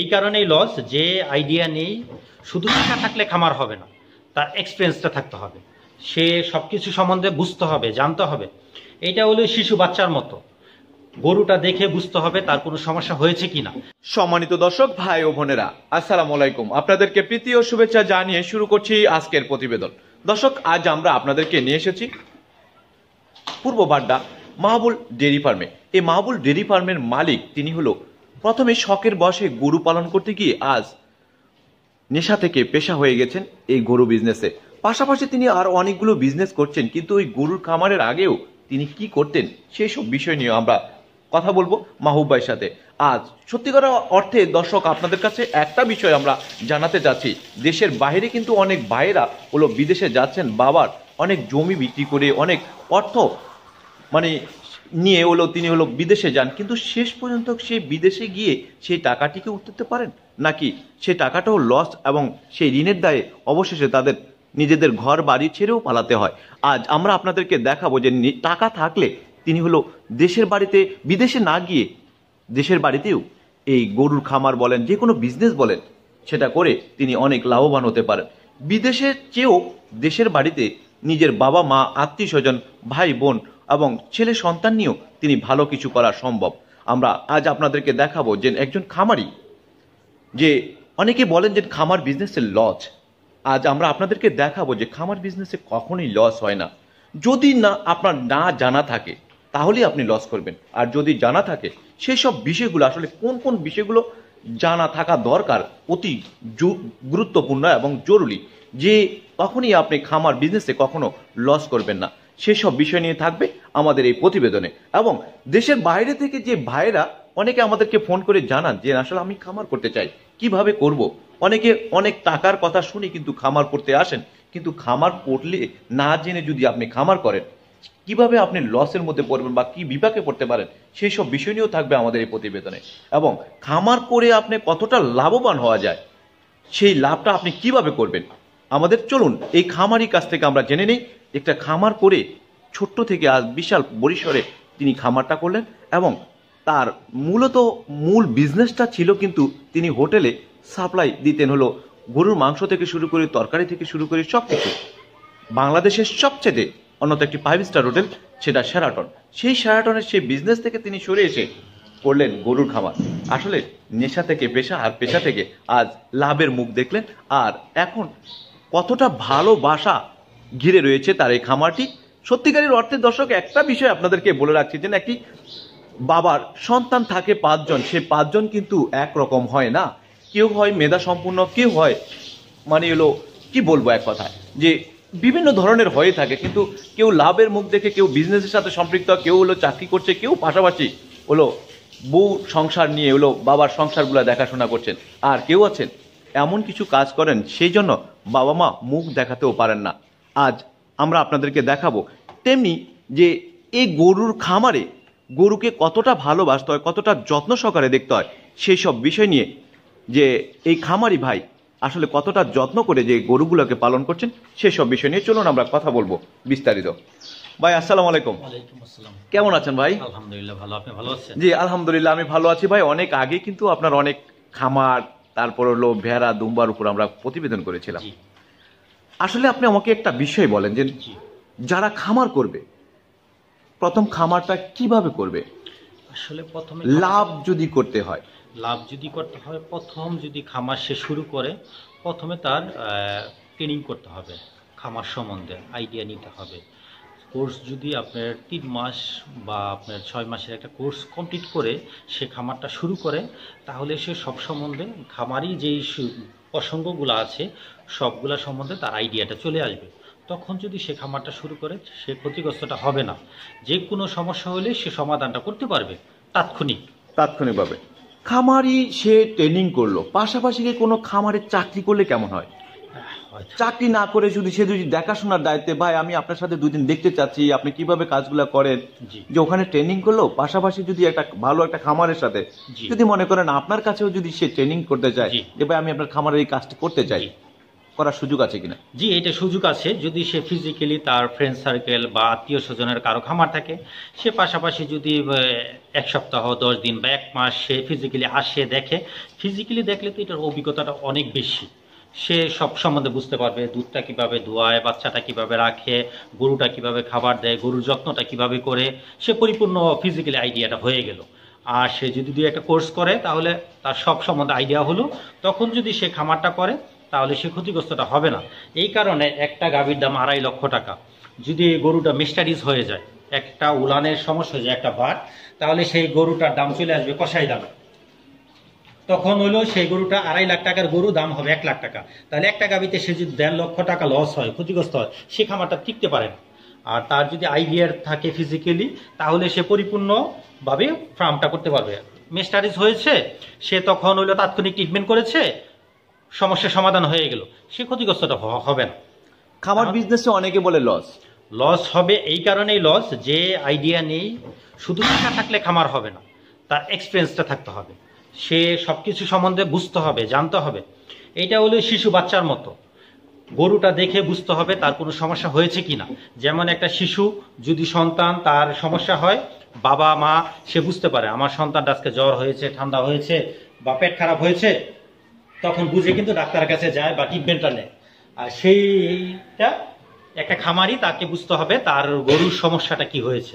এই কারণেই লস যে আইডিয়া নেই শুধু টাকা থাকলে খামার হবে না তার এক্সপিরিয়েন্সটা থাকতে হবে সে সব কিছু সম্বন্ধে বুঝতে হবে জানতে হবে এটা হলো শিশু বাচ্চার মতো গরুটা দেখে বুঝতে হবে তার কোনো সমস্যা হয়েছে কিনা সম্মানিত দর্শক ভাই ও বোনেরা আসসালাম আলাইকুম আপনাদেরকে প্রীতি ও শুভেচ্ছা জানিয়ে শুরু করছি আজকের প্রতিবেদন দর্শক আজ আমরা আপনাদেরকে নিয়ে এসেছি পূর্ব বাড্ডা মাহবুল ডেরি ফার্মে এই মাহবুল ডেরি ফার্মের মালিক তিনি হলো প্রথমে শখের বসে গরু পালন করতে গিয়ে আজ নেশা থেকে পেশা হয়ে গেছেন এই গরু বিজনেসে পাশাপাশি তিনি আর অনেকগুলো বিজনেস করছেন কিন্তু ওই গরুর খামারের আগেও তিনি কি করতেন সেই সব বিষয় নিয়ে আমরা কথা বলবো মাহবুব ভাইয়ের সাথে আজ সত্যিকার অর্থে দর্শক আপনাদের কাছে একটা বিষয় আমরা জানাতে চাচ্ছি দেশের বাইরে কিন্তু অনেক ভাইয়েরা হলো বিদেশে যাচ্ছেন বাবার অনেক জমি বিক্রি করে অনেক অর্থ মানে নিয়ে হলো তিনি হলো বিদেশে যান কিন্তু শেষ পর্যন্ত সেই বিদেশে গিয়ে সেই টাকাটিকে উঠতে পারেন নাকি সে টাকাটাও লস এবং সেই ঋণের দায়ে অবশেষে তাদের নিজেদের ঘর বাড়ি ছেড়েও পালাতে হয় আজ আমরা আপনাদেরকে দেখাবো যে টাকা থাকলে তিনি হলো দেশের বাড়িতে বিদেশে না গিয়ে দেশের বাড়িতেও এই গরুর খামার বলেন যে কোনো বিজনেস বলেন সেটা করে তিনি অনেক লাভবান হতে পারেন বিদেশের চেয়েও দেশের বাড়িতে নিজের বাবা মা আত্মীয় স্বজন ভাই বোন এবং ছেলে সন্তান নিয়েও তিনি ভালো কিছু করা সম্ভব আমরা আজ আপনাদেরকে দেখাবো যে একজন খামারি যে অনেকে বলেন যে খামার বিজনেসের লস আজ আমরা আপনাদেরকে দেখাবো যে খামার বিজনেসে কখনোই লস হয় না যদি না আপনার না জানা থাকে তাহলেই আপনি লস করবেন আর যদি জানা থাকে সেই সব বিষয়গুলো আসলে কোন কোন বিষয়গুলো জানা থাকা দরকার অতি গুরুত্বপূর্ণ এবং জরুরি যে তখনই আপনি খামার বিজনেসে কখনো লস করবেন না সেসব বিষয় নিয়ে থাকবে আমাদের এই প্রতিবেদনে এবং দেশের বাইরে থেকে যে ভাইরা অনেকে আমাদেরকে ফোন করে জানান যে আসলে আমি খামার করতে চাই কিভাবে করব। অনেকে অনেক টাকার কথা শুনে কিন্তু খামার করতে আসেন কিন্তু খামার করলে না জেনে যদি আপনি খামার করেন কিভাবে আপনি লসের মধ্যে পড়বেন বা কি বিপাকে পড়তে পারেন সেই সব বিষয় নিয়েও থাকবে আমাদের এই প্রতিবেদনে এবং খামার করে আপনি কতটা লাভবান হওয়া যায় সেই লাভটা আপনি কিভাবে করবেন আমাদের চলুন এই খামারি কাছ থেকে আমরা জেনে নিই একটা খামার করে ছোট্ট থেকে আজ বিশাল পরিসরে তিনি খামারটা করলেন এবং তার মূলত মূল বিজনেসটা ছিল কিন্তু তিনি হোটেলে সাপ্লাই দিতেন হলো গরুর মাংস থেকে শুরু করে তরকারি থেকে শুরু করে সব কিছু বাংলাদেশের সবচেয়ে অন্যত একটি ফাইভ স্টার হোটেল সেটা শেরাটন সেই শেরাটনের সেই বিজনেস থেকে তিনি সরে এসে করলেন গরুর খামার আসলে নেশা থেকে পেশা আর পেশা থেকে আজ লাভের মুখ দেখলেন আর এখন কতটা ভালোবাসা ঘিরে রয়েছে তার এই খামারটি সত্যিকারের অর্থে দর্শক একটা বিষয় আপনাদেরকে বলে রাখছি যে নাকি বাবার সন্তান থাকে পাঁচজন সে পাঁচজন কিন্তু এক রকম হয় না কেউ হয় মেধা সম্পূর্ণ কেউ হয় মানে এলো কি বলবো এক কথায় যে বিভিন্ন ধরনের হয়ে থাকে কিন্তু কেউ লাভের মুখ দেখে কেউ বিজনেসের সাথে সম্পৃক্ত কেউ হলো চাকরি করছে কেউ পাশাপাশি হলো বউ সংসার নিয়ে হলো বাবার সংসারগুলো দেখাশোনা করছেন আর কেউ আছেন এমন কিছু কাজ করেন সেই জন্য বাবা মা মুখ দেখাতেও পারেন না আজ আমরা আপনাদেরকে দেখাবো তেমনি যে এই গরুর খামারে গরুকে কতটা ভালোবাসতে হয় কতটা যত্ন সহকারে দেখতে হয় সেই সব বিষয় নিয়ে যে এই খামারি ভাই আসলে কতটা যত্ন করে যে গরুগুলোকে পালন করছেন সেসব বিষয় নিয়ে চলুন আমরা কথা বলবো বিস্তারিত ভাই আসসালাম আলাইকুম কেমন আছেন ভাই আলহামদুলিল্লাহ ভালো আপনি ভালো আছেন জি আলহামদুলিল্লাহ আমি ভালো আছি ভাই অনেক আগে কিন্তু আপনার অনেক খামার তারপর হলো ভেড়া দুম্বার উপর আমরা প্রতিবেদন করেছিলাম আসলে আপনি আমাকে একটা বিষয় বলেন যে যারা খামার করবে প্রথম খামারটা কিভাবে করবে আসলে প্রথমে লাভ যদি করতে হয় লাভ যদি করতে হয় প্রথম যদি খামার সে শুরু করে প্রথমে তার ট্রেনিং করতে হবে খামার সম্বন্ধে আইডিয়া নিতে হবে কোর্স যদি আপনার তিন মাস বা আপনার ছয় মাসের একটা কোর্স কমপ্লিট করে সে খামারটা শুরু করে তাহলে সে সব সম্বন্ধে খামারই যেই প্রসঙ্গগুলো আছে সবগুলা সম্বন্ধে তার আইডিয়াটা চলে আসবে তখন যদি সে খামারটা শুরু করে সে ক্ষতিগ্রস্তটা হবে না যে কোনো সমস্যা হলে সে সমাধানটা করতে পারবে তাৎক্ষণিক তাৎক্ষণিকভাবে খামারি সে ট্রেনিং করলো পাশাপাশি কোনো খামারে চাকরি করলে কেমন হয় চাকরি না করে শুধু সে যদি দেখাশোনার দায়িত্বে ভাই আমি আপনার সাথে দুদিন দেখতে চাচ্ছি আপনি কিভাবে কাজগুলো করেন যে ওখানে ট্রেনিং করলো পাশাপাশি যদি একটা ভালো একটা খামারের সাথে যদি মনে করেন আপনার কাছেও যদি সে ট্রেনিং করতে চায় যে ভাই আমি আপনার খামারের এই কাজটি করতে চাই করার সুযোগ আছে কিনা জি এটা সুযোগ আছে যদি সে ফিজিক্যালি তার ফ্রেন্ড সার্কেল বা আত্মীয় স্বজনের কারো খামার থাকে সে পাশাপাশি যদি এক সপ্তাহ দশ দিন বা এক মাস সে ফিজিক্যালি আসে দেখে ফিজিক্যালি দেখলে তো এটার অভিজ্ঞতাটা অনেক বেশি সে সব সম্বন্ধে বুঝতে পারবে দুধটা কিভাবে ধোয়ায় বাচ্চাটা কিভাবে রাখে গরুটা কিভাবে খাবার দেয় গরুর যত্নটা কিভাবে করে সে পরিপূর্ণ ফিজিক্যালি আইডিয়াটা হয়ে গেল আর সে যদি দুই একটা কোর্স করে তাহলে তার সব সম্বন্ধে আইডিয়া হলো তখন যদি সে খামারটা করে তাহলে সে ক্ষতিগ্রস্তটা হবে না এই কারণে একটা গাভীর দাম আড়াই লক্ষ টাকা যদি গরুটা মিস্টারিজ হয়ে যায় একটা উলানের সমস্যা হয়ে যায় একটা বার তাহলে সেই গরুটার দাম চলে আসবে কষাই দামে তখন হলো সেই গরুটা আড়াই লাখ টাকার গরু দাম হবে এক লাখ টাকা তাহলে এক টাকা বিতে সে যদি দেড় লক্ষ টাকা লস হয় ক্ষতিগ্রস্ত হয় সে খামারটা টিকতে পারে না আর তার যদি আইডিয়ার থাকে ফিজিক্যালি তাহলে সে পরিপূর্ণভাবে ফার্মটা করতে পারবে মেস্টারিজ হয়েছে সে তখন হইলো তাৎক্ষণিক ট্রিটমেন্ট করেছে সমস্যার সমাধান হয়ে গেল সে ক্ষতিগ্রস্তটা হবে না খাবার বিজনেসে অনেকে বলে লস লস হবে এই কারণেই লস যে আইডিয়া নেই শুধু টাকা থাকলে খামার হবে না তার এক্সপিরিয়েন্সটা থাকতে হবে সে সব কিছু সম্বন্ধে বুঝতে হবে জানতে হবে এটা হলো শিশু বাচ্চার মতো গরুটা দেখে বুঝতে হবে তার কোনো সমস্যা হয়েছে কি না যেমন একটা শিশু যদি সন্তান তার সমস্যা হয় বাবা মা সে বুঝতে পারে আমার সন্তানটা আজকে জ্বর হয়েছে ঠান্ডা হয়েছে বা পেট খারাপ হয়েছে তখন বুঝে কিন্তু ডাক্তারের কাছে যায় বা ট্রিটমেন্টটা নেয় আর সেইটা একটা খামারই তাকে বুঝতে হবে তার গরুর সমস্যাটা কি হয়েছে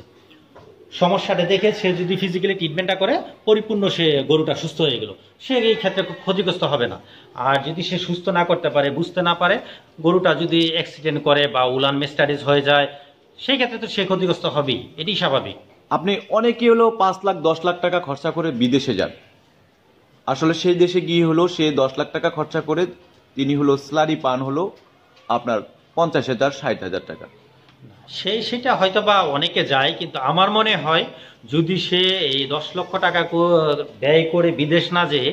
সমস্যাটা দেখে সে যদি ফিজিক্যালি ট্রিটমেন্টটা করে পরিপূর্ণ সে গরুটা সুস্থ হয়ে গেল সে এই ক্ষেত্রে ক্ষতিগ্রস্ত হবে না আর যদি সে সুস্থ না করতে পারে বুঝতে না পারে গরুটা যদি অ্যাক্সিডেন্ট করে বা উলান মেস্টারিজ হয়ে যায় সেই ক্ষেত্রে তো সে ক্ষতিগ্রস্ত হবেই এটি স্বাভাবিক আপনি অনেকে হলো পাঁচ লাখ দশ লাখ টাকা খরচা করে বিদেশে যান আসলে সেই দেশে গিয়ে হলো সে দশ লাখ টাকা খরচা করে তিনি হলো স্লারি পান হলো আপনার পঞ্চাশ হাজার ষাট হাজার টাকা সেই সেটা হয়তো বা অনেকে যায় কিন্তু আমার মনে হয় যদি সে এই দশ লক্ষ টাকা ব্যয় করে বিদেশ না যেয়ে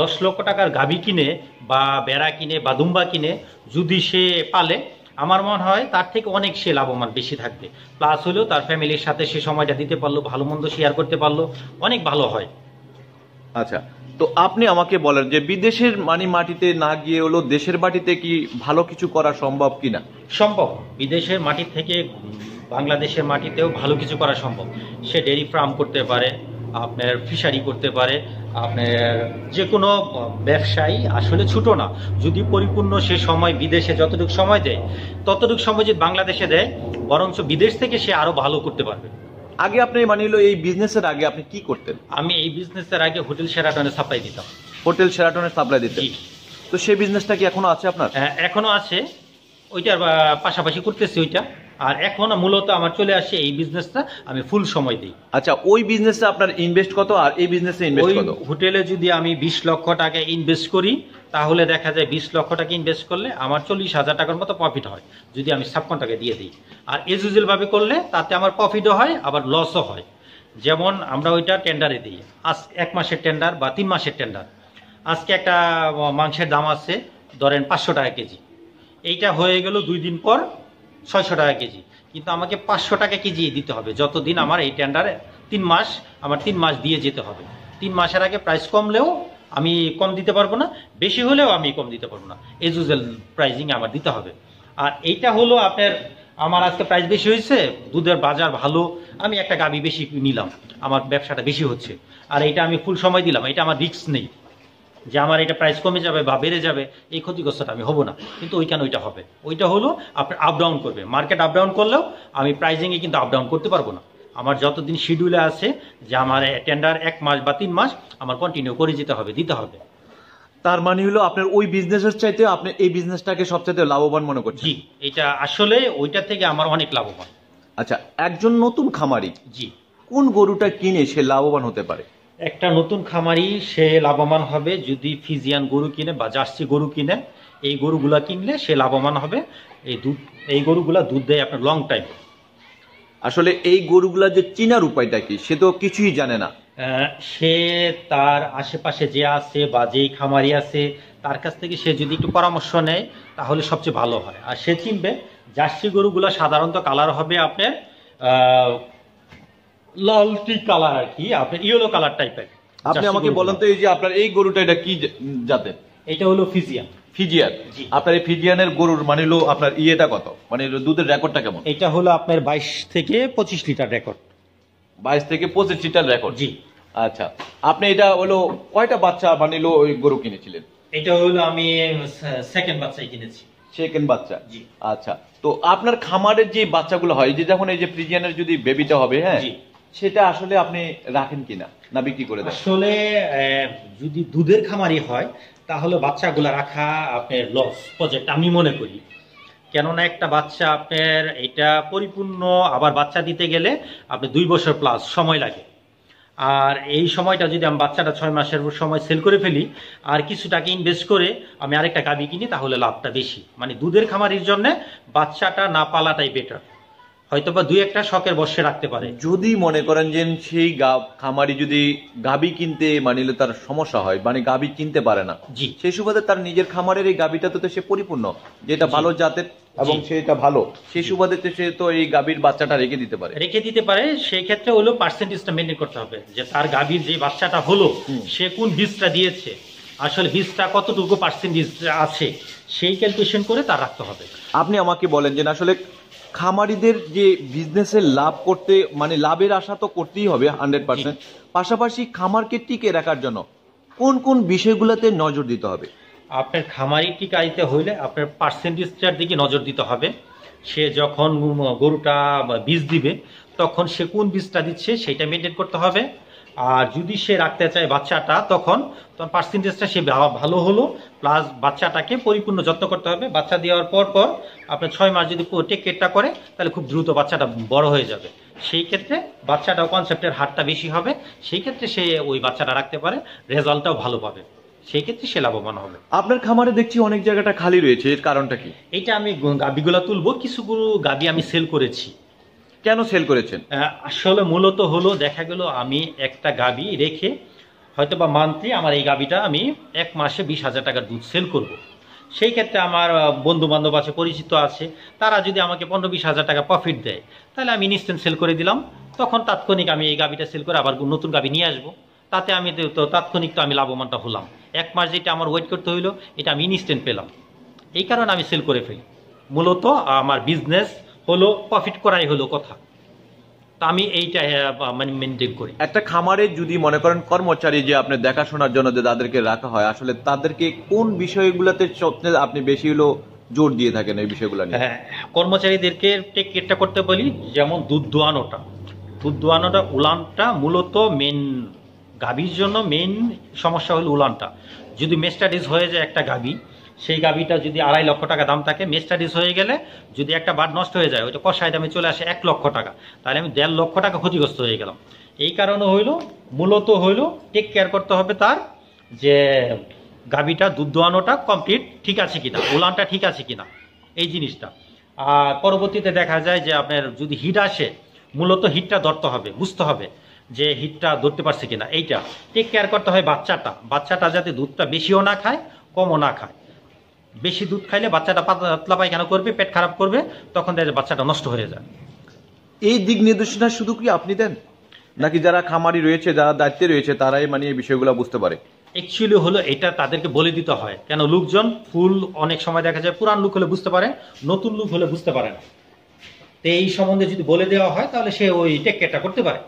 দশ লক্ষ টাকার গাবি কিনে বা বেড়া কিনে বা দুম্বা কিনে যদি সে পালে আমার মনে হয় তার থেকে অনেক সে লাভবান বেশি থাকবে প্লাস হলেও তার ফ্যামিলির সাথে সে সময়টা দিতে পারলো ভালো মন্দ শেয়ার করতে পারলো অনেক ভালো হয় আচ্ছা তো আপনি আমাকে বলেন যে বিদেশের মানে মাটিতে না গিয়ে হলো দেশের মাটিতে কি ভালো কিছু করা সম্ভব কিনা সম্ভব বিদেশের মাটি থেকে বাংলাদেশের মাটিতেও ভালো কিছু করা সম্ভব সে ডেরি ফার্ম করতে পারে আপনার ফিশারি করতে পারে আপনার যে কোনো ব্যবসায়ী আসলে ছুটো না যদি পরিপূর্ণ সে সময় বিদেশে যতটুকু সময় দেয় ততটুকু সময় যদি বাংলাদেশে দেয় বরঞ্চ বিদেশ থেকে সে আরও ভালো করতে পারবে আগে আপনি মানে এই বিজনেসের আগে আপনি কি করতেন আমি এই বিজনেসের আগে হোটেল সেরাটনে সাপ্লাই দিতাম হোটেল সেরাটনে সাপ্লাই দিতেন তো সেই বিজনেসটা কি এখনো আছে আপনার হ্যাঁ, এখনো আছে ওইটার পাশাপাশি করতেছি ওইটা আর এখন মূলত আমার চলে আসে এই বিজনেসটা আমি ফুল সময় দিই আচ্ছা ওই বিজনেসে আপনার ইনভেস্ট কত আর এই বিজনেসে ইনভেস্ট কত হোটেলে যদি আমি বিশ লক্ষ টাকা ইনভেস্ট করি তাহলে দেখা যায় বিশ লক্ষ টাকা ইনভেস্ট করলে আমার চল্লিশ হাজার টাকার মতো প্রফিট হয় যদি আমি টাকা দিয়ে দিই আর এজুজেলভাবে করলে তাতে আমার প্রফিটও হয় আবার লসও হয় যেমন আমরা ওইটা টেন্ডারে দিই আজ এক মাসের টেন্ডার বা তিন মাসের টেন্ডার আজকে একটা মাংসের দাম আছে ধরেন পাঁচশো টাকা কেজি এইটা হয়ে গেল দুই দিন পর ছয়শো টাকা কেজি কিন্তু আমাকে পাঁচশো টাকা কেজি দিতে হবে যতদিন আমার এই টেন্ডারে তিন মাস আমার তিন মাস দিয়ে যেতে হবে তিন মাসের আগে প্রাইস কমলেও আমি কম দিতে পারবো না বেশি হলেও আমি কম দিতে পারবো না এজ প্রাইজিং আমার দিতে হবে আর এইটা হলো আপনার আমার আজকে প্রাইস বেশি হয়েছে দুধের বাজার ভালো আমি একটা গাবি বেশি নিলাম আমার ব্যবসাটা বেশি হচ্ছে আর এটা আমি ফুল সময় দিলাম এটা আমার রিস্ক নেই যে আমার এটা প্রাইস কমে যাবে বা বেড়ে যাবে এই ক্ষতিগ্রস্তটা আমি হবো না কিন্তু ওইখানে ওইটা হবে ওইটা হলো আপনার আপ ডাউন করবে মার্কেট আপ ডাউন করলেও আমি প্রাইজিংয়ে কিন্তু আপ ডাউন করতে পারবো না আমার যতদিন শিডিউলে আছে যে আমার টেন্ডার এক মাস বা তিন মাস আমার কন্টিনিউ করে যেতে হবে দিতে হবে তার মানে হলো আপনার ওই বিজনেসের চাইতে আপনি এই বিজনেসটাকে সবচেয়ে লাভবান মনে করছেন জি এটা আসলে ওইটা থেকে আমার অনেক লাভবান আচ্ছা একজন নতুন খামারি জি কোন গরুটা কিনে সে লাভবান হতে পারে একটা নতুন খামারি সে লাভবান হবে যদি ফিজিয়ান গরু কিনে বা জার্সি গরু কিনে এই গরুগুলা কিনলে সে লাভবান হবে এই দুধ এই গরুগুলা দুধ দেয় আপনার লং টাইম আসলে এই গরুগুলা যে চিনার উপায়টা কি সে তো কিছুই জানে না সে তার আশেপাশে যে আছে বা যেই খামারি আছে তার কাছ থেকে সে যদি একটু পরামর্শ নেয় তাহলে সবচেয়ে ভালো হয় আর সে চিনবে জার্সি গরুগুলা সাধারণত কালার হবে আপনার লালটি কালার আর কি আপনার ইয়েলো কালার টাইপের আপনি আমাকে বলেন তো এই যে আপনার এই গরুটা এটা কি জাতের এটা হলো ফিজিয়ান ফিজিয়ান আপনার এই ফিজিয়ানের গরুর মানে হলো আপনার ইয়েটা কত মানে দুধের রেকর্ডটা কেমন এটা হলো আপনার বাইশ থেকে পঁচিশ লিটার রেকর্ড বাইশ থেকে পঁচিশ লিটার রেকর্ড জি আচ্ছা আপনি এটা হলো কয়টা বাচ্চা মানে হলো ওই গরু কিনেছিলেন এটা হলো আমি সেকেন্ড বাচ্চাই কিনেছি সেকেন্ড বাচ্চা জি আচ্ছা তো আপনার খামারের যে বাচ্চাগুলো হয় যে যখন এই যে ফ্রিজিয়ানের যদি বেবিটা হবে হ্যাঁ সেটা আসলে আপনি রাখেন কিনা না বিক্রি করে দেন আসলে যদি দুধের খামারি হয় তাহলে বাচ্চাগুলো রাখা আপনার লস প্রজেক্ট আমি মনে করি কেননা একটা বাচ্চা আপনার এটা পরিপূর্ণ আবার বাচ্চা দিতে গেলে আপনি দুই বছর প্লাস সময় লাগে আর এই সময়টা যদি আমি বাচ্চাটা ছয় মাসের সময় সেল করে ফেলি আর কিছু টাকা ইনভেস্ট করে আমি আরেকটা গাবি কিনি তাহলে লাভটা বেশি মানে দুধের খামারির জন্য বাচ্চাটা না পালাটাই বেটার হয়তো বা দুই একটা শখের বসে রাখতে পারে যদি মনে করেন যে সেই খামারি যদি গাবি কিনতে মানিলে তার সমস্যা হয় মানে গাবি কিনতে পারে না জি সেই সুবাদে তার নিজের খামারের এই গাবিটা তো সে পরিপূর্ণ যেটা ভালো জাতের এবং সেটা ভালো সেই সুবাদে সে তো এই গাবির বাচ্চাটা রেখে দিতে পারে রেখে দিতে পারে সেই ক্ষেত্রে হলো পার্সেন্টেজটা মেনটেন করতে হবে যে তার গাবির যে বাচ্চাটা হলো সে কোন বীজটা দিয়েছে আসলে বীজটা কতটুকু পার্সেন্টেজ আছে সেই ক্যালকুলেশন করে তার রাখতে হবে আপনি আমাকে বলেন যে আসলে খামারিদের যে বিজনেসের লাভ করতে মানে লাভের আশা তো করতেই হবে হান্ড্রেড পার্সেন্ট পাশাপাশি খামারকে টিকে রাখার জন্য কোন কোন বিষয়গুলোতে নজর দিতে হবে আপনার খামারি টিকাইতে হইলে আপনার পার্সেন্টেজটার দিকে নজর দিতে হবে সে যখন গরুটা বীজ দিবে তখন সে কোন বীজটা দিচ্ছে সেটা মেনটেন করতে হবে আর যদি সে রাখতে চায় বাচ্চাটা তখন তখন পার্সেন্টেজটা সে ভালো হলো প্লাস বাচ্চাটাকে পরিপূর্ণ যত্ন করতে হবে বাচ্চা দেওয়ার পর পর আপনার ছয় মাস যদি টেক কেয়ারটা করে তাহলে খুব দ্রুত বাচ্চাটা বড় হয়ে যাবে সেই ক্ষেত্রে বাচ্চাটাও কনসেপ্টের হারটা বেশি হবে সেই ক্ষেত্রে সে ওই বাচ্চাটা রাখতে পারে রেজাল্টটাও ভালো পাবে সেই ক্ষেত্রে সে লাভবান হবে আপনার খামারে দেখছি অনেক জায়গাটা খালি রয়েছে এর কারণটা কি এটা আমি গাবিগুলা তুলবো কিছু গাবি আমি সেল করেছি কেন সেল করেছেন আসলে মূলত হলো দেখা গেল আমি একটা গাবি রেখে হয়তো বা মান্থলি আমার এই গাবিটা আমি এক মাসে বিশ হাজার টাকার দুধ সেল করব। সেই ক্ষেত্রে আমার বন্ধু বান্ধব আছে পরিচিত আছে তারা যদি আমাকে পনেরো বিশ হাজার টাকা প্রফিট দেয় তাহলে আমি ইনস্ট্যান্ট সেল করে দিলাম তখন তাৎক্ষণিক আমি এই গাবিটা সেল করে আবার নতুন গাবি নিয়ে আসবো তাতে আমি তো তাৎক্ষণিক তো আমি লাভবানটা হলাম এক মাস যেটা আমার ওয়েট করতে হইলো এটা আমি ইনস্ট্যান্ট পেলাম এই কারণে আমি সেল করে ফেলি মূলত আমার বিজনেস হলো প্রফিট করাই হলো কথা তা আমি এইটা মানে মেনটেন করি একটা খামারে যদি মনে করেন কর্মচারী যে আপনি দেখাশোনার জন্য যে তাদেরকে রাখা হয় আসলে তাদেরকে কোন বিষয়গুলোতে স্বপ্নে আপনি বেশি হলো জোর দিয়ে থাকেন এই বিষয়গুলো নিয়ে হ্যাঁ কর্মচারীদেরকে টেক কেয়ারটা করতে বলি যেমন দুধ দোয়ানোটা দুধ দোয়ানোটা উলানটা মূলত মেন গাভীর জন্য মেন সমস্যা হলো উলানটা যদি মেস্টাডিস হয়ে যায় একটা গাভী সেই গাভিটা যদি আড়াই লক্ষ টাকা দাম থাকে মেস্টাডিস হয়ে গেলে যদি একটা বাদ নষ্ট হয়ে যায় ওইটা কষায় দামে চলে আসে এক লক্ষ টাকা তাহলে আমি দেড় লক্ষ টাকা ক্ষতিগ্রস্ত হয়ে গেলাম এই কারণে হইল মূলত হইল টেক কেয়ার করতে হবে তার যে গাভিটা দুধ দোয়ানোটা কমপ্লিট ঠিক আছে কিনা উলানটা ঠিক আছে কিনা এই জিনিসটা আর পরবর্তীতে দেখা যায় যে আপনার যদি হিট আসে মূলত হিটটা ধরতে হবে বুঝতে হবে যে হিটটা ধরতে পারছে কিনা এইটা টেক কেয়ার করতে হয় বাচ্চাটা বাচ্চাটা যাতে দুধটা বেশিও না খায় কমও না খায় বেশি দুধ খাইলে বাচ্চাটা পাতলা পায়খানা করবে পেট খারাপ করবে তখন দেখা বাচ্চাটা নষ্ট হয়ে যায় এই দিক নির্দেশনা শুধু কি আপনি দেন নাকি যারা খামারি রয়েছে যারা দায়িত্বে রয়েছে তারাই মানে এই বিষয়গুলো বুঝতে পারে অ্যাকচুয়ালি হলো এটা তাদেরকে বলে দিতে হয় কেন লোকজন ফুল অনেক সময় দেখা যায় পুরান লুক হলে বুঝতে পারে নতুন লুক হলে বুঝতে পারে না তো এই সম্বন্ধে যদি বলে দেওয়া হয় তাহলে সে ওই টেক কেয়ারটা করতে পারে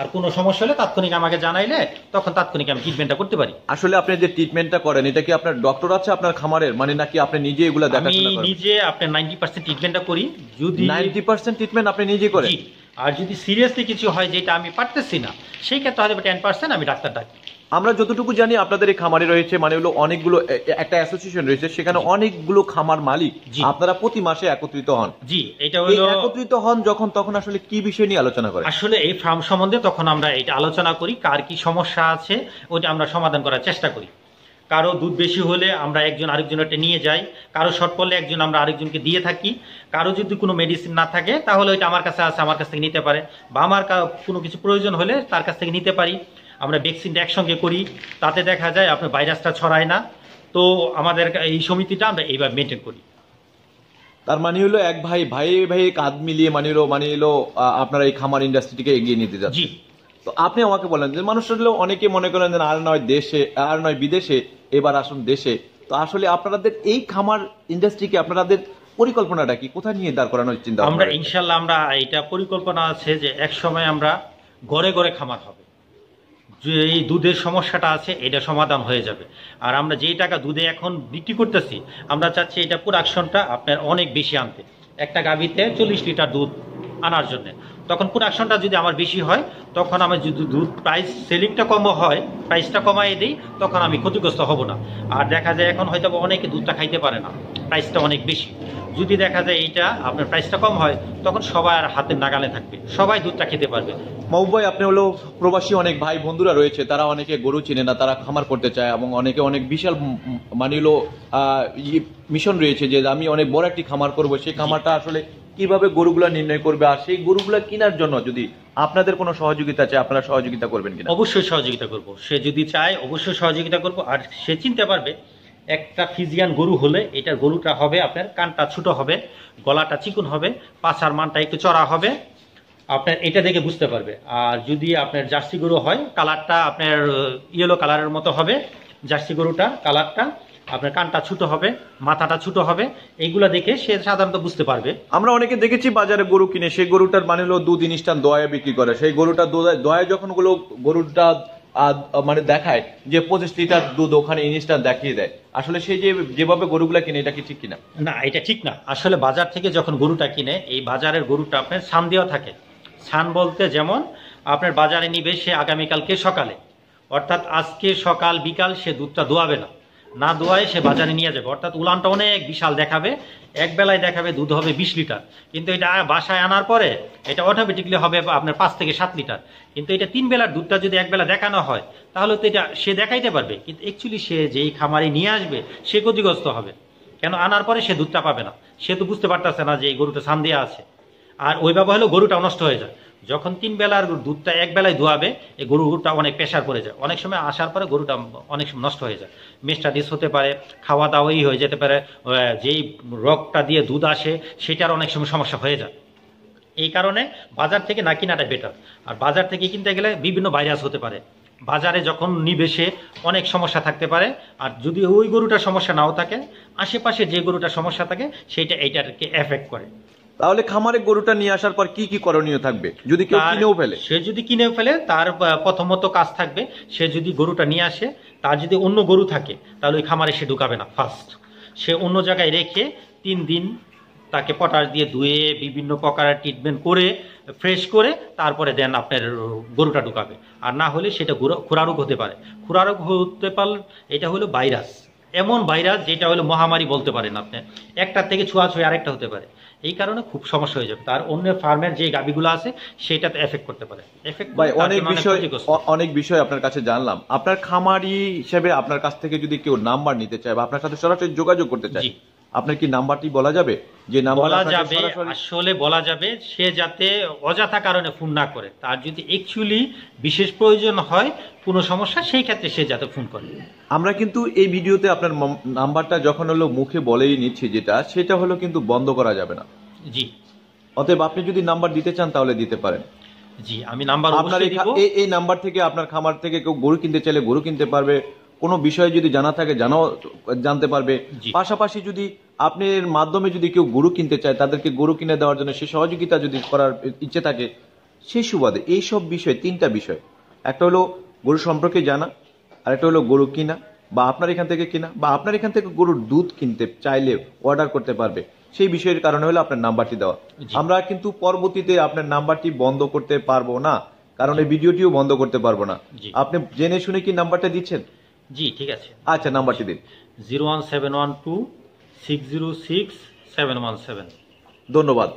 আর কোনো সমস্যা হলে তাৎক্ষণিক আমাকে জানাইলে তখন তাৎক্ষণিক আমি ট্রিটমেন্টটা করতে পারি আসলে আপনি যে ট্রিটমেন্টটা করেন এটা কি আপনার ডক্টর আছে আপনার খামারের মানে নাকি আপনি নিজে এগুলো আমি দেখাশোনা করেন নিজে আপনি 90% ট্রিটমেন্টটা করি যদি 90% ট্রিটমেন্ট আপনি নিজে করেন জি। আর যদি সিরিয়াসলি কিছু হয় যেটা আমি পারতেছি না সেই ক্ষেত্রে হয়তো 10% আমি ডাক্তার ডাকি আমরা যতটুকু জানি আপনাদের এই খামারে রয়েছে মানে হলো অনেকগুলো একটা অ্যাসোসিয়েশন রয়েছে সেখানে অনেকগুলো খামার মালিক আপনারা প্রতি মাসে একত্রিত হন জি এটা হলো একত্রিত হন যখন তখন আসলে কি বিষয় নিয়ে আলোচনা করেন আসলে এই ফার্ম সম্বন্ধে তখন আমরা এটা আলোচনা করি কার কি সমস্যা আছে ওটা আমরা সমাধান করার চেষ্টা করি কারো দুধ বেশি হলে আমরা একজন আরেকজনটা নিয়ে যাই কারো শর্ট পড়লে একজন আমরা আরেকজনকে দিয়ে থাকি কারো যদি কোনো মেডিসিন না থাকে তাহলে ওইটা আমার কাছে আছে আমার কাছ থেকে নিতে পারে বা আমার কোনো কিছু প্রয়োজন হলে তার কাছ থেকে নিতে পারি আমরা ভ্যাকসিনটা একসঙ্গে করি তাতে দেখা যায় আপনার ভাইরাসটা ছড়ায় না তো আমাদের এই সমিতিটা আমরা এইভাবে মেনটেন করি তার মানে হলো এক ভাই ভাই ভাই কাঁধ মিলিয়ে মানে হলো মানে হলো আপনারা এই খামার ইন্ডাস্ট্রিটিকে এগিয়ে নিতে যাচ্ছে তো আপনি আমাকে বলেন যে মানুষরা হলো অনেকে মনে করেন যে আর নয় দেশে আর নয় বিদেশে এবার আসুন দেশে তো আসলে আপনাদের এই খামার ইন্ডাস্ট্রিকে আপনাদের পরিকল্পনাটা কি কোথায় নিয়ে দাঁড় করানোর চিন্তা আমরা ইনশাল্লাহ আমরা এটা পরিকল্পনা আছে যে এক সময় আমরা ঘরে ঘরে খামার হবে এই দুধের সমস্যাটা আছে এটা সমাধান হয়ে যাবে আর আমরা যেই টাকা দুধে এখন বিক্রি করতেছি আমরা চাচ্ছি এটা প্রোডাকশনটা আপনার অনেক বেশি আনতে একটা গাভিতে চল্লিশ লিটার দুধ আনার জন্য তখন প্রোডাকশনটা যদি আমার বেশি হয় তখন আমি যদি দুধ প্রাইস সেলিংটা কম হয় প্রাইসটা কমাই দিই তখন আমি ক্ষতিগ্রস্ত হব না আর দেখা যায় এখন হয়তো অনেকে দুধটা খাইতে পারে না প্রাইসটা অনেক বেশি যদি দেখা যায় এইটা আপনার প্রাইসটা কম হয় তখন সবাই আর হাতের নাগালে থাকবে সবাই দুধটা খেতে পারবে মৌবাই আপনি হলো প্রবাসী অনেক ভাই বন্ধুরা রয়েছে তারা অনেকে গরু চিনে না তারা খামার করতে চায় এবং অনেকে অনেক বিশাল মানে মিশন রয়েছে যে আমি অনেক বড় একটি খামার করবো সেই খামারটা আসলে কিভাবে গরুগুলা নির্ণয় করবে আর সেই গরুগুলা কেনার জন্য যদি আপনাদের কোনো সহযোগিতা চাই আপনারা সহযোগিতা করবেন কিনা অবশ্যই সহযোগিতা করব সে যদি চায় অবশ্যই সহযোগিতা করব আর সে চিনতে পারবে একটা ফিজিয়ান গরু হলে এটার গরুটা হবে আপনার কানটা ছোটো হবে গলাটা চিকুন হবে পাছার মানটা একটু চড়া হবে আপনার এটা দেখে বুঝতে পারবে আর যদি আপনার জার্সি গরু হয় কালারটা আপনার ইয়েলো কালারের মতো হবে জার্সি গরুটা কালারটা আপনার কানটা ছোট হবে মাথাটা ছোট হবে এইগুলো দেখে সে সাধারণত বুঝতে পারবে আমরা অনেকে দেখেছি বাজারে গরু কিনে সেই গরুটার মানে হলো দুধ ইনস্টান দয়া বিক্রি করে সেই গরুটা দয়া যখন গুলো গরুটা মানে দেখায় যে পঁচিশ লিটার দুধ ওখানে ইনস্টান দেখিয়ে দেয় আসলে সেই যে যেভাবে গরুগুলা কিনে এটা কি ঠিক কিনা না এটা ঠিক না আসলে বাজার থেকে যখন গরুটা কিনে এই বাজারের গরুটা আপনার সান দেওয়া থাকে সান বলতে যেমন আপনার বাজারে নিবে সে আগামীকালকে সকালে অর্থাৎ আজকে সকাল বিকাল সে দুধটা দোয়াবে না না দোয়ায় সে বাজারে নিয়ে যাবে অর্থাৎ উলানটা অনেক বিশাল দেখাবে এক বেলায় দেখাবে দুধ হবে বিশ লিটার কিন্তু এটা বাসায় আনার পরে এটা অটোমেটিকলি হবে আপনার পাঁচ থেকে সাত লিটার কিন্তু এটা তিন বেলার দুধটা যদি এক বেলা দেখানো হয় তাহলে তো এটা সে দেখাইতে পারবে কিন্তু অ্যাকচুয়ালি সে যেই খামারে নিয়ে আসবে সে ক্ষতিগ্রস্ত হবে কেন আনার পরে সে দুধটা পাবে না সে তো বুঝতে পারতেছে না যে এই গরুটা সান দিয়ে আছে আর ওই হলেও হলো গরুটা নষ্ট হয়ে যায় যখন তিন বেলার দুধটা এক বেলায় ধোয়াবে এই গরুটা অনেক প্রেশার পড়ে যায় অনেক সময় আসার পরে গরুটা অনেক সময় নষ্ট হয়ে যায় ডিস হতে পারে খাওয়া দাওয়াই হয়ে যেতে পারে যেই রগটা দিয়ে দুধ আসে সেটার অনেক সময় সমস্যা হয়ে যায় এই কারণে বাজার থেকে না কেনাটা বেটার আর বাজার থেকে কিনতে গেলে বিভিন্ন ভাইরাস হতে পারে বাজারে যখন নিবেশে অনেক সমস্যা থাকতে পারে আর যদি ওই গরুটার সমস্যা নাও থাকে আশেপাশে যে গরুটার সমস্যা থাকে সেটা এইটাকে এফেক্ট করে তাহলে খামারে গরুটা নিয়ে আসার পর কি কি করণীয় থাকবে যদি কেউ কিনেও ফেলে সে যদি কিনেও ফেলে তার প্রথমত কাজ থাকবে সে যদি গরুটা নিয়ে আসে তার যদি অন্য গরু থাকে তাহলে ওই খামারে সে ঢুকাবে না ফার্স্ট সে অন্য জায়গায় রেখে তিন দিন তাকে পটাশ দিয়ে ধুয়ে বিভিন্ন প্রকারের ট্রিটমেন্ট করে ফ্রেশ করে তারপরে দেন আপনার গরুটা ঢুকাবে আর না হলে সেটা খুরারোগ হতে পারে খুরারোগ হতে পারলে এটা হলো ভাইরাস এমন ভাইরাস যেটা হলো মহামারী বলতে পারেন আপনি একটা থেকে ছোঁয়াছুঁয়ে আরেকটা হতে পারে এই কারণে খুব সমস্যা হয়ে যাবে তার অন্য ফার্মের যে গাবিগুলো আছে সেটাতে এফেক্ট করতে পারে এফেক্ট অনেক বিষয় অনেক বিষয় আপনার কাছে জানলাম আপনার খামারি হিসেবে আপনার কাছ থেকে যদি কেউ নাম্বার নিতে চায় বা আপনার সাথে সরাসরি যোগাযোগ করতে চায় আপনার কি নাম্বারটি বলা যাবে যে বলা যাবে আসলে বলা যাবে সে যাতে অযথা কারণে ফোন না করে তার যদি অ্যাকচুয়ালি বিশেষ প্রয়োজন হয় কোনো সমস্যা সেই ক্ষেত্রে সে যাতে ফোন করে আমরা কিন্তু এই ভিডিওতে আপনার নাম্বারটা যখন হলো মুখে বলেই নিচ্ছি যেটা সেটা হলো কিন্তু বন্ধ করা যাবে না জি অতএব আপনি যদি নাম্বার দিতে চান তাহলে দিতে পারেন জি আমি নাম্বার আপনার এই নাম্বার থেকে আপনার খামার থেকে কেউ গরু কিনতে চাইলে গরু কিনতে পারবে কোনো বিষয়ে যদি জানা থাকে জানাও জানতে পারবে পাশাপাশি যদি আপনার মাধ্যমে যদি কেউ গরু কিনতে চায় তাদেরকে গরু কিনে দেওয়ার জন্য সে সহযোগিতা যদি করার ইচ্ছে থাকে সেই সুবাদে এইসব বিষয় তিনটা বিষয় একটা হলো গরু সম্পর্কে জানা আরেকটা হলো গরু কিনা বা আপনার এখান থেকে কিনা বা আপনার এখান থেকে গরুর দুধ কিনতে চাইলে অর্ডার করতে পারবে সেই বিষয়ের কারণে হলো আপনার নাম্বারটি দেওয়া আমরা কিন্তু পরবর্তীতে আপনার নাম্বারটি বন্ধ করতে পারবো না কারণ এই ভিডিওটিও বন্ধ করতে পারবো না আপনি জেনে শুনে কি নাম্বারটা দিচ্ছেন জি ঠিক আছে আচ্ছা নাম্বারটি দিন zero one seven one two six zero six seven one seven ধন্যবাদ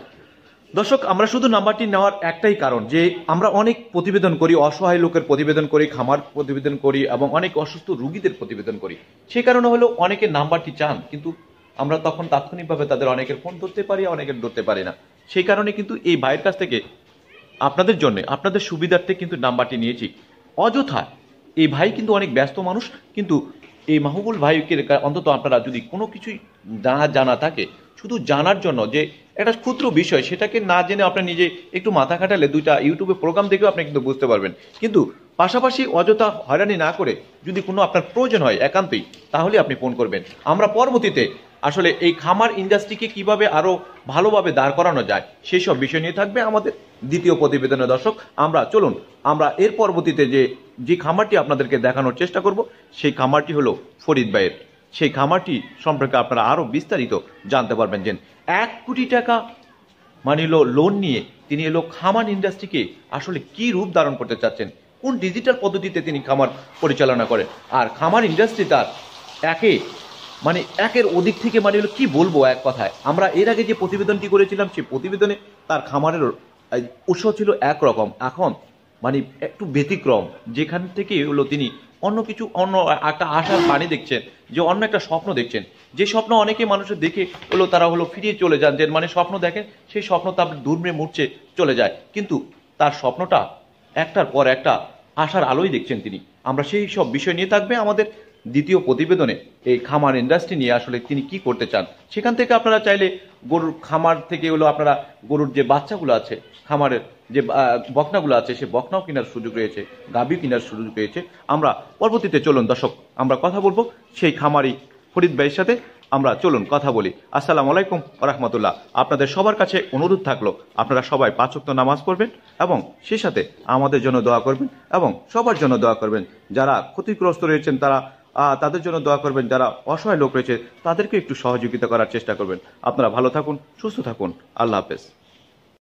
দর্শক আমরা শুধু নাম্বারটি নেওয়ার একটাই কারণ যে আমরা অনেক প্রতিবেদন করি অসহায় লোকের প্রতিবেদন করি খামার প্রতিবেদন করি এবং অনেক অসুস্থ রুগীদের প্রতিবেদন করি সে কারণে হলো অনেকে নাম্বারটি চান কিন্তু আমরা তখন তাৎক্ষণিকভাবে তাদের অনেকের ফোন ধরতে পারি অনেকের ধরতে পারি না সেই কারণে কিন্তু এই ভাইয়ের কাছ থেকে আপনাদের জন্য আপনাদের সুবিধার্থে কিন্তু নাম্বারটি নিয়েছি অযথা এই ভাই কিন্তু অনেক ব্যস্ত মানুষ কিন্তু এই মাহবুল ভাইকে অন্তত আপনারা যদি কোনো কিছুই জানা জানা থাকে শুধু জানার জন্য যে একটা ক্ষুদ্র বিষয় সেটাকে না জেনে আপনি নিজে একটু মাথা খাটালে দুইটা ইউটিউবে প্রোগ্রাম দেখেও আপনি কিন্তু বুঝতে পারবেন কিন্তু পাশাপাশি অযথা হয়রানি না করে যদি কোনো আপনার প্রয়োজন হয় একান্তই তাহলে আপনি ফোন করবেন আমরা পরবর্তীতে আসলে এই খামার ইন্ডাস্ট্রিকে কিভাবে আরও ভালোভাবে দাঁড় করানো যায় সেই সব বিষয় নিয়ে থাকবে আমাদের দ্বিতীয় প্রতিবেদনে দর্শক আমরা চলুন আমরা এর পরবর্তীতে যে যে খামারটি আপনাদেরকে দেখানোর চেষ্টা করব সেই খামারটি হলো ফরিদ ভাইয়ের সেই খামারটি সম্পর্কে আপনারা আরও বিস্তারিত জানতে পারবেন যে এক কোটি টাকা মানে এলো লোন নিয়ে তিনি এলো খামার ইন্ডাস্ট্রিকে আসলে কি রূপ ধারণ করতে চাচ্ছেন কোন ডিজিটাল পদ্ধতিতে তিনি খামার পরিচালনা করেন আর খামার ইন্ডাস্ট্রি তার একে মানে একের অধিক থেকে মানে হলো কী বলবো এক কথায় আমরা এর আগে যে প্রতিবেদনটি করেছিলাম সেই প্রতিবেদনে তার খামারের উৎস ছিল একরকম এখন মানে একটু ব্যতিক্রম যেখান থেকে হলো তিনি অন্য কিছু অন্য একটা আশার পানি দেখছেন যে অন্য একটা স্বপ্ন দেখছেন যে স্বপ্ন অনেকে মানুষের দেখে হলো তারা হলো ফিরিয়ে চলে যান যে মানে স্বপ্ন দেখেন সেই স্বপ্ন তার দুর্মে মুড়ছে চলে যায় কিন্তু তার স্বপ্নটা একটার পর একটা আশার আলোই দেখছেন তিনি আমরা সেই সব বিষয় নিয়ে থাকবে আমাদের দ্বিতীয় প্রতিবেদনে এই খামার ইন্ডাস্ট্রি নিয়ে আসলে তিনি কি করতে চান সেখান থেকে আপনারা চাইলে গরুর খামার থেকে হলো আপনারা গরুর যে বাচ্চাগুলো আছে খামারের যে বকনাগুলো আছে সে বকনাও কেনার সুযোগ রয়েছে গাবি কেনার সুযোগ রয়েছে আমরা পরবর্তীতে চলুন দর্শক আমরা কথা বলবো সেই খামারি ফরিদ ভাইয়ের সাথে আমরা চলুন কথা বলি আসসালামু আলাইকুম রহমতুল্লাহ আপনাদের সবার কাছে অনুরোধ থাকলো আপনারা সবাই পাঁচক্ত নামাজ পড়বেন এবং সেই সাথে আমাদের জন্য দোয়া করবেন এবং সবার জন্য দোয়া করবেন যারা ক্ষতিগ্রস্ত রয়েছেন তারা তাদের জন্য দোয়া করবেন যারা অসহায় লোক রয়েছে তাদেরকে একটু সহযোগিতা করার চেষ্টা করবেন আপনারা ভালো থাকুন সুস্থ থাকুন আল্লাহ হাফেজ